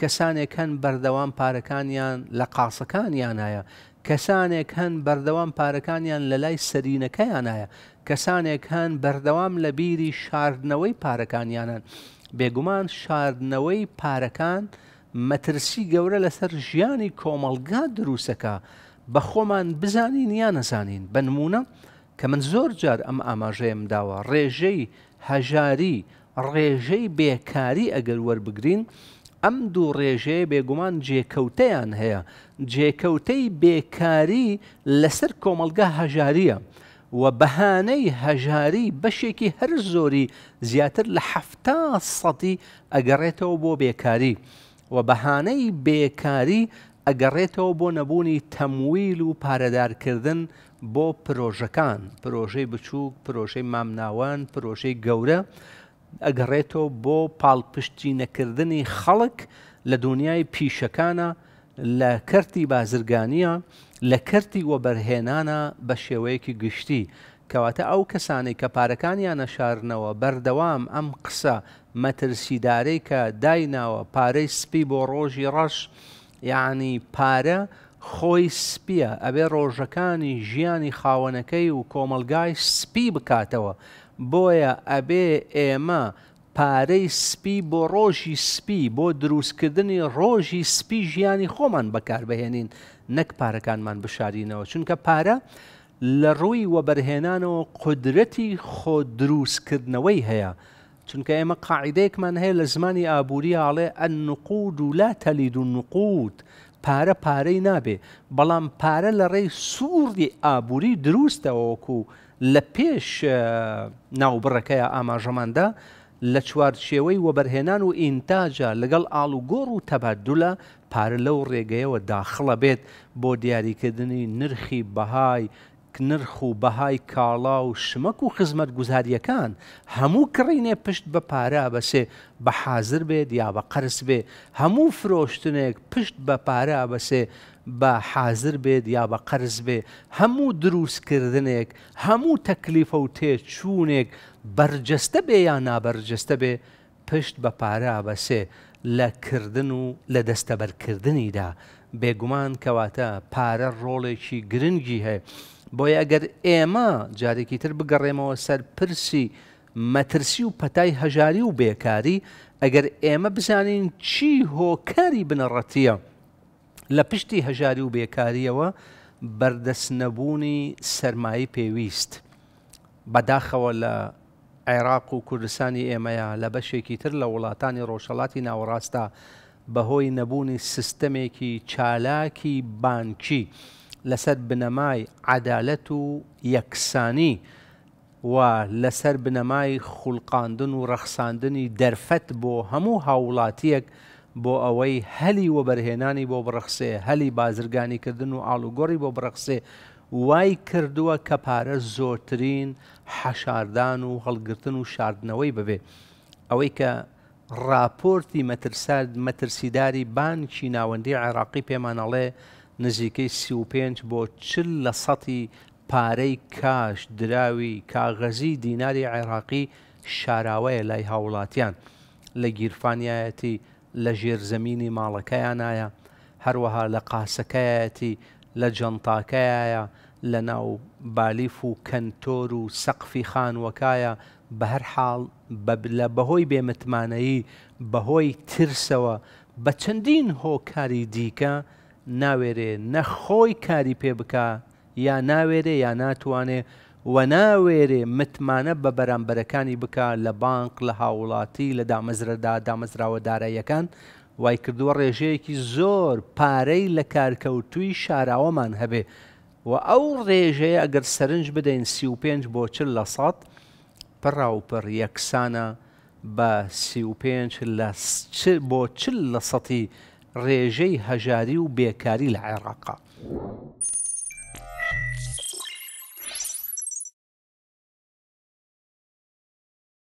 کەسانێک هەن بەردەوام پارەکانیان لە قاسەکانیانایە کەسانێک هەن بەردەوام پارەکانیان لە لای سەرینەکەیانایە کەسانێک هەن بەردەوام لە بیری شاردنەوەی پارەکانیانن بێگومان شاردنەوەی پارەکان مەترسی گەورە لەسەر ژیانی کۆمەلگا دروستەکە بە خۆمان بزانین یان نەزانین بنمونە کە من زۆر جار ئەم ئاماژەیەم داوە ڕێژەی هەژاری ڕێژەی بێکاری ئەگەر وەربگرین ئەم دوو ڕێژەیە بێگومان جێکەوتەیان هەیە جێکەوتەی بێکاری لەسەر کۆمەلگە هەژاریە و بەهانەی هەژاری بەشێکی هەر زۆری زیاتر لە ه سەدی ئەگەڕێتەوە بۆ بێکاری و بەهانەی بێکاری ئەگەڕێتەوە بۆ نەبوونی تەمویل و پارەدارکردن بۆ پرۆژەکان پرۆژەی بچووک پرۆژەی مامناوان پرۆژەی گەورە ئەگەڕێتەوە بۆ پاڵپشتی نەکردنی خەڵک لە دنیای پیشەکانە لە کەرتی بازرگانیە لە کەرتی وەبەرهێنانە بە شێوەیەکی گشتی کەواتە ئەو کەسانی کە پارەکانیان نەشارنەوە بەردەوام ئەم قسە مەترسیدارەی کە دایناوە پارەی سپی بۆ ڕۆژی ڕەش یعنی پارە خۆی سپیە ئەبێ ڕۆژەکانی ژیانی خاوەنەکەی و کۆمەلگای سپی بکاتەوە بۆیە ئەبێ ئێمە پارەی سپی بۆ ڕۆژی سپی بۆ دروستکردنی ڕۆژی سپی ژیانی خۆمان بەکاربهێنین نەک پارەکانمان بشارینەوە چونکە پارە لە ڕووی وەبەرهێنانەوە قدرەتی خۆ دروستکردنەوەی هەیە. چونکە ئێمە قاعدەیەکمان هەیە لە زمانی ئابووری هاڵێ ئەن نقود و لا تەلید و نقود پارە پارەی نابێ بەڵام پارە لە ڕێی سووردی ئابووری دروستەوەکو و لە پێش ناوبڕەکەیە ئاماژەماندا لە چوارچێوەی وەبەرهێنان و ئینتاجە لەگەڵ ئاڵ و گۆڕ و تەبادولە پارە لەو ڕێگەیەوە داخڵە بێت بۆ دیاریکردنی نرخی بەهای نرخ و بەهای کاڵا و شمەک و خزمەت گوزاریەکان هەموو کڕینێ پشت بە پارە بەسێ بە حازر بێت یا بە قرس بێ هەموو فرۆشتنێک پشت بە پارە بەسێ بە حازر بێت یا بە قەرز بێ هەموو دروستکردنێک هەموو تەکلیفە و تێچوونێک بەرجەستە بێ یا نابەرجەستە بێ پشت بە پارە بەسێ لەکردن و لە دەستەبەرکردنیدا بێگومان کەواتە پارە ڕۆڵێکی گرنگی هەیە بۆیە ئەگەر ئێمە جارێکی تر بگەڕێمەوە سەر پرسی مەترسی و پەتای هەژاری و بێکاری ئەگەر ئێمە بزانین چی هۆکاری بنەڕەتیە لە پشتی هەژاری و بێکاریەوە بەردەست نەبوونی سەرمایی پێویست بەداخەوە لە عێراق و کوردستانی ئێمەیە لە بەشێکی تر لە وڵاتانی ڕۆژەڵاتی ناوەڕاستە بەهۆی نەبوونی سستەمێکی چالاکی بانکی لەسەر بنەمای عدالەت و یەکسانی و لەسەر بنەمای خوڵقاندن و ڕەخساندنی دەرفەت بۆ هەموو هاوڵاتیەک بۆ ئەوەی هەلی وەبەرهێنانی بۆ بڕخسێ هەلی بازرگانی کردن و ئاڵوگۆڕی بۆ بڕخسێ وای کردووە کە پارە زۆرترین حەشاردان و هەڵگرتن و شاردنەوەی ببێ ئەوەی کە راپۆرتی مەترساد مەترسیداری بانکی ناوەندی عێراقی پێمانەڵێ نزیکەی سی5 بۆ چل لە سەتی پارەی کاش دراوی کاغەزی دیناری عێراقی شاراوەیە لای هاوڵاتیان لە گیرفانایەتی لە ژێرزەمینی ماڵەکەیان نایە هەروەها لە قاسەکەیەتی لە جەنتاکەیە لە ناو بالیف و کەنتۆر و سەقفی خانوەکایە بە هەر حاڵ لە بەهۆی بێمتمانەیی بەهۆی ترسەوە بە چەندین هۆکاری دیکە ناوێرێ نەخۆی کاری پێ بک یا ناوێرێ یا ناتوانێ و ناوێرێ متمانە بە بەرامبەرەکانی بکە لە بانک لە هاوڵاتی لە دامەزرەدا دامەزراوە داراییەکان وای کردووە ڕێژەیەکی زۆر پارەی لە کارکەوتوی شاراوەمان هەبێ و ئەو ڕێژەیە ئەگەر سەرنج بدەین سی و پێنج بۆ چل لە سات پڕاوپڕ یەکسانە بە سی و پێنج بۆ چل لە سەتی ڕێژەی هەژاری و بێکاری لە عێراقا.